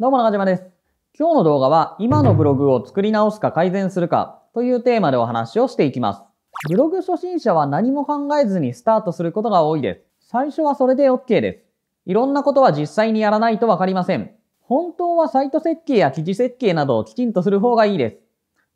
どうも中島です。今日の動画は今のブログを作り直すか改善するかというテーマでお話をしていきます。ブログ初心者は何も考えずにスタートすることが多いです。最初はそれで OK です。いろんなことは実際にやらないとわかりません。本当はサイト設計や記事設計などをきちんとする方がいいです。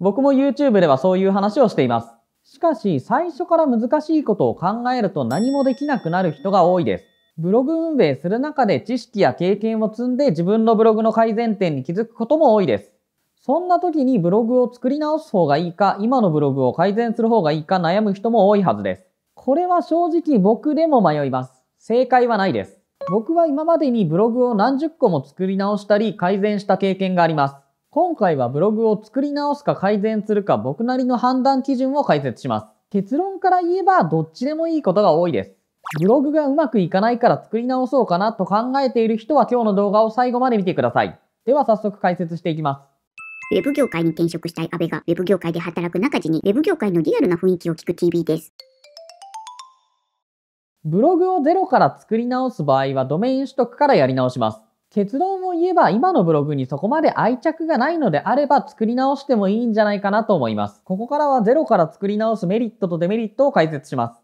僕も YouTube ではそういう話をしています。しかし、最初から難しいことを考えると何もできなくなる人が多いです。ブログ運営する中で知識や経験を積んで自分のブログの改善点に気づくことも多いです。そんな時にブログを作り直す方がいいか、今のブログを改善する方がいいか悩む人も多いはずです。これは正直僕でも迷います。正解はないです。僕は今までにブログを何十個も作り直したり改善した経験があります。今回はブログを作り直すか改善するか僕なりの判断基準を解説します。結論から言えばどっちでもいいことが多いです。ブログがうまくいかないから作り直そうかなと考えている人は今日の動画を最後まで見てください。では早速解説していきます。ウェブ業界に転職したい阿部が、ウェブ業界で働く中地に、ウェブ業界のリアルな雰囲気を聞く TV です。ブログをゼロから作り直す場合は、ドメイン取得からやり直します。結論を言えば、今のブログにそこまで愛着がないのであれば、作り直してもいいんじゃないかなと思います。ここからはゼロから作り直すメリットとデメリットを解説します。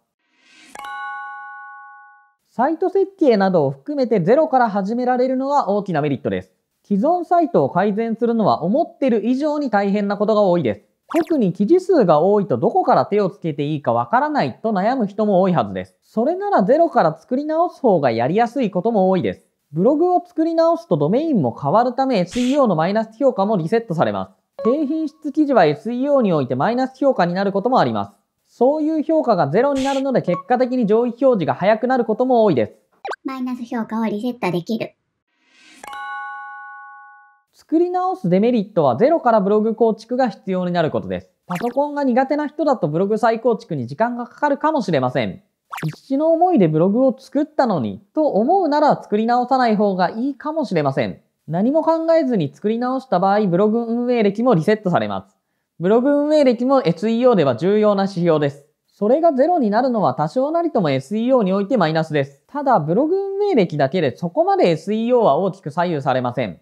サイト設計などを含めてゼロから始められるのは大きなメリットです。既存サイトを改善するのは思ってる以上に大変なことが多いです。特に記事数が多いとどこから手をつけていいかわからないと悩む人も多いはずです。それならゼロから作り直す方がやりやすいことも多いです。ブログを作り直すとドメインも変わるため SEO のマイナス評価もリセットされます。低品質記事は SEO においてマイナス評価になることもあります。そういう評価がゼロになるので結果的に上位表示が早くなることも多いです。マイナス評価をリセットできる。作り直すデメリットはゼロからブログ構築が必要になることです。パソコンが苦手な人だとブログ再構築に時間がかかるかもしれません。必死の思いでブログを作ったのにと思うなら作り直さない方がいいかもしれません。何も考えずに作り直した場合ブログ運営歴もリセットされます。ブログ運営歴も SEO では重要な指標です。それがゼロになるのは多少なりとも SEO においてマイナスです。ただ、ブログ運営歴だけでそこまで SEO は大きく左右されません。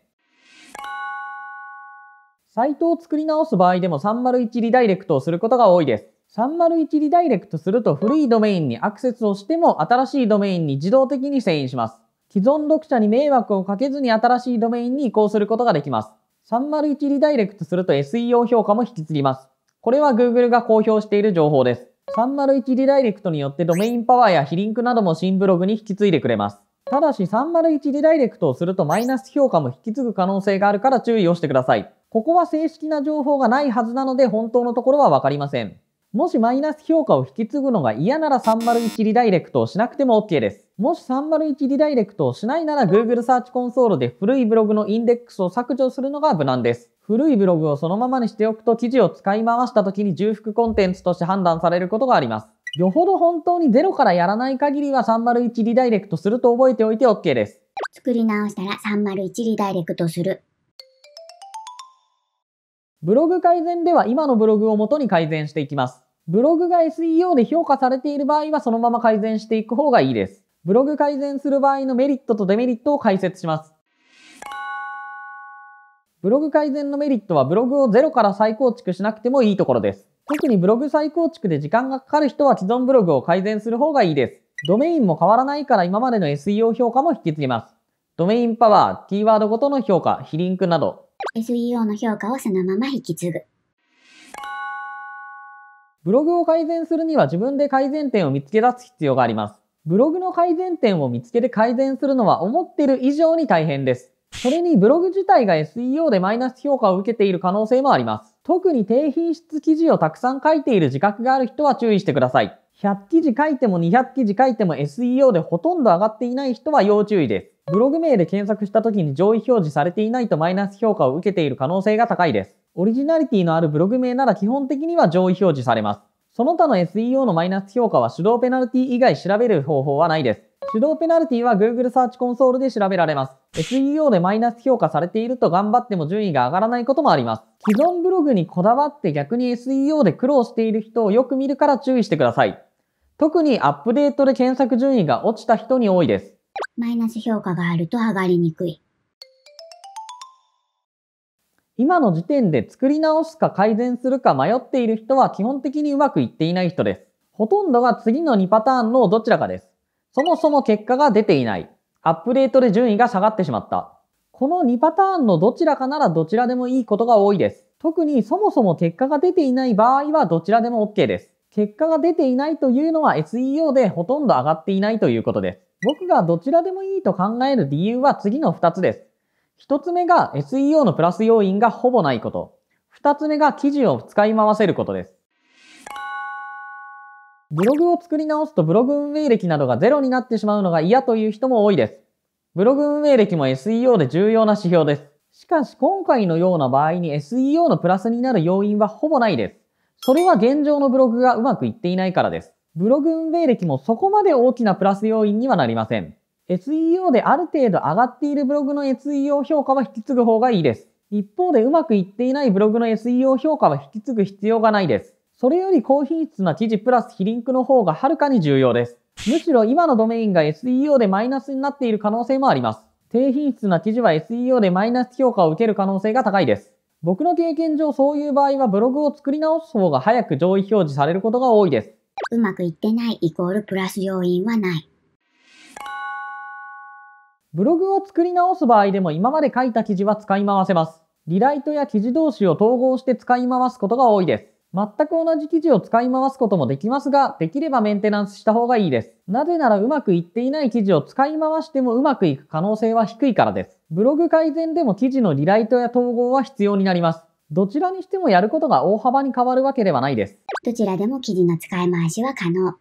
サイトを作り直す場合でも301リダイレクトをすることが多いです。301リダイレクトすると古いドメインにアクセスをしても新しいドメインに自動的に遷移します。既存読者に迷惑をかけずに新しいドメインに移行することができます。301リダイレクトすると SEO 評価も引き継ぎます。これは Google が公表している情報です。301リダイレクトによってドメインパワーや非リンクなども新ブログに引き継いでくれます。ただし301リダイレクトをするとマイナス評価も引き継ぐ可能性があるから注意をしてください。ここは正式な情報がないはずなので本当のところはわかりません。もしマイナス評価を引き継ぐのが嫌なら301リダイレクトをしなくても OK です。もし301リダイレクトをしないなら Google サーチコンソールで古いブログのインデックスを削除するのが無難です。古いブログをそのままにしておくと記事を使い回した時に重複コンテンツとして判断されることがあります。よほど本当にゼロからやらない限りは301リダイレクトすると覚えておいて OK です。作り直したら301リダイレクトする。ブログ改善では今のブログを元に改善していきます。ブログが SEO で評価されている場合はそのまま改善していく方がいいです。ブログ改善する場合のメリットとデメリットを解説します。ブログ改善のメリットはブログをゼロから再構築しなくてもいいところです。特にブログ再構築で時間がかかる人は既存ブログを改善する方がいいです。ドメインも変わらないから今までの SEO 評価も引き継ぎます。ドメインパワー、キーワードごとの評価、非リンクなど。SEO の評価をそのまま引き継ぐ。ブログを改善するには自分で改善点を見つけ出す必要があります。ブログの改善点を見つけて改善するのは思ってる以上に大変です。それにブログ自体が SEO でマイナス評価を受けている可能性もあります。特に低品質記事をたくさん書いている自覚がある人は注意してください。100記事書いても200記事書いても SEO でほとんど上がっていない人は要注意です。ブログ名で検索した時に上位表示されていないとマイナス評価を受けている可能性が高いです。オリジナリティのあるブログ名なら基本的には上位表示されます。その他の SEO のマイナス評価は手動ペナルティ以外調べる方法はないです。手動ペナルティは Google Search コンソールで調べられます。SEO でマイナス評価されていると頑張っても順位が上がらないこともあります。既存ブログにこだわって逆に SEO で苦労している人をよく見るから注意してください。特にアップデートで検索順位が落ちた人に多いです。マイナス評価があると上がりにくい。今の時点で作り直すか改善するか迷っている人は基本的にうまくいっていない人です。ほとんどが次の2パターンのどちらかです。そもそも結果が出ていない。アップデートで順位が下がってしまった。この2パターンのどちらかならどちらでもいいことが多いです。特にそもそも結果が出ていない場合はどちらでも OK です。結果が出ていないというのは SEO でほとんど上がっていないということです。僕がどちらでもいいと考える理由は次の2つです。一つ目が SEO のプラス要因がほぼないこと。二つ目が記事を使い回せることです。ブログを作り直すとブログ運営歴などがゼロになってしまうのが嫌という人も多いです。ブログ運営歴も SEO で重要な指標です。しかし今回のような場合に SEO のプラスになる要因はほぼないです。それは現状のブログがうまくいっていないからです。ブログ運営歴もそこまで大きなプラス要因にはなりません。SEO である程度上がっているブログの SEO 評価は引き継ぐ方がいいです。一方でうまくいっていないブログの SEO 評価は引き継ぐ必要がないです。それより高品質な記事プラス非リンクの方がはるかに重要です。むしろ今のドメインが SEO でマイナスになっている可能性もあります。低品質な記事は SEO でマイナス評価を受ける可能性が高いです。僕の経験上そういう場合はブログを作り直す方が早く上位表示されることが多いです。うまくいってないイコールプラス要因はない。ブログを作り直す場合でも今まで書いた記事は使い回せます。リライトや記事同士を統合して使い回すことが多いです。全く同じ記事を使い回すこともできますが、できればメンテナンスした方がいいです。なぜならうまくいっていない記事を使い回してもうまくいく可能性は低いからです。ブログ改善でも記事のリライトや統合は必要になります。どちらにしてもやることが大幅に変わるわけではないです。どちらでも記事の使い回しは可能。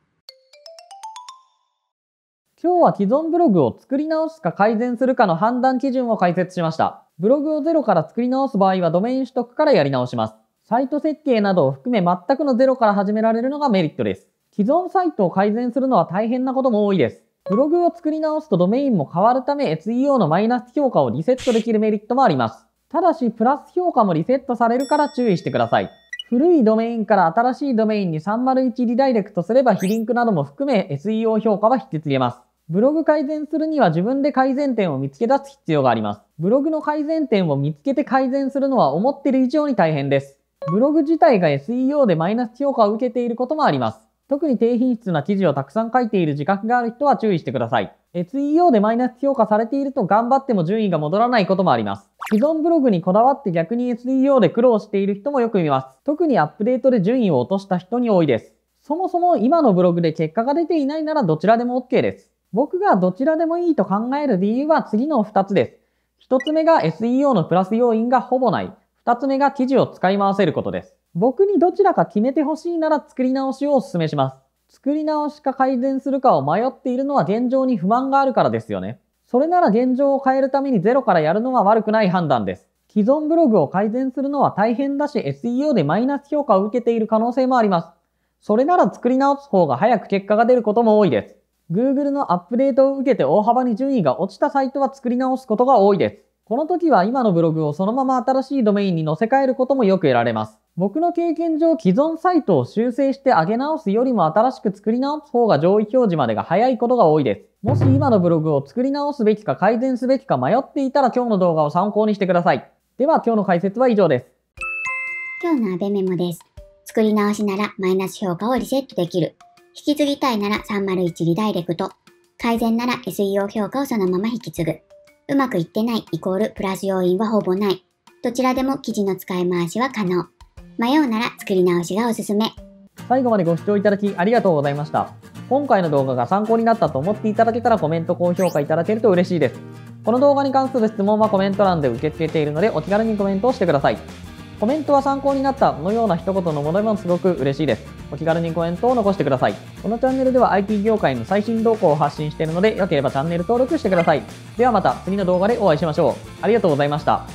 今日は既存ブログを作り直すか改善するかの判断基準を解説しました。ブログをゼロから作り直す場合はドメイン取得からやり直します。サイト設計などを含め全くのゼロから始められるのがメリットです。既存サイトを改善するのは大変なことも多いです。ブログを作り直すとドメインも変わるため SEO のマイナス評価をリセットできるメリットもあります。ただし、プラス評価もリセットされるから注意してください。古いドメインから新しいドメインに301リダイレクトすればヒリンクなども含め SEO 評価は引き継げます。ブログ改善するには自分で改善点を見つけ出す必要があります。ブログの改善点を見つけて改善するのは思ってる以上に大変です。ブログ自体が SEO でマイナス評価を受けていることもあります。特に低品質な記事をたくさん書いている自覚がある人は注意してください。SEO でマイナス評価されていると頑張っても順位が戻らないこともあります。既存ブログにこだわって逆に SEO で苦労している人もよく見ます。特にアップデートで順位を落とした人に多いです。そもそも今のブログで結果が出ていないならどちらでも OK です。僕がどちらでもいいと考える理由は次の2つです。1つ目が SEO のプラス要因がほぼない。2つ目が記事を使い回せることです。僕にどちらか決めてほしいなら作り直しをお勧めします。作り直しか改善するかを迷っているのは現状に不満があるからですよね。それなら現状を変えるためにゼロからやるのは悪くない判断です。既存ブログを改善するのは大変だし SEO でマイナス評価を受けている可能性もあります。それなら作り直す方が早く結果が出ることも多いです。Google のアップデートを受けて大幅に順位が落ちたサイトは作り直すことが多いです。この時は今のブログをそのまま新しいドメインに載せ替えることもよく得られます。僕の経験上既存サイトを修正して上げ直すよりも新しく作り直す方が上位表示までが早いことが多いです。もし今のブログを作り直すべきか改善すべきか迷っていたら今日の動画を参考にしてください。では今日の解説は以上です。今日のアベメモです。作り直しならマイナス評価をリセットできる。引き継ぎたいなら301リダイレクト。改善なら SEO 評価をそのまま引き継ぐ。うまくいってないイコールプラス要因はほぼない。どちらでも記事の使い回しは可能。迷うなら作り直しがおすすめ。最後までご視聴いただきありがとうございました。今回の動画が参考になったと思っていただけたらコメント、高評価いただけると嬉しいです。この動画に関する質問はコメント欄で受け付けているのでお気軽にコメントをしてください。コメントは参考になったのような一言のものでもすごく嬉しいです。お気軽にコメントを残してください。このチャンネルでは IT 業界の最新動向を発信しているので、よければチャンネル登録してください。ではまた次の動画でお会いしましょう。ありがとうございました。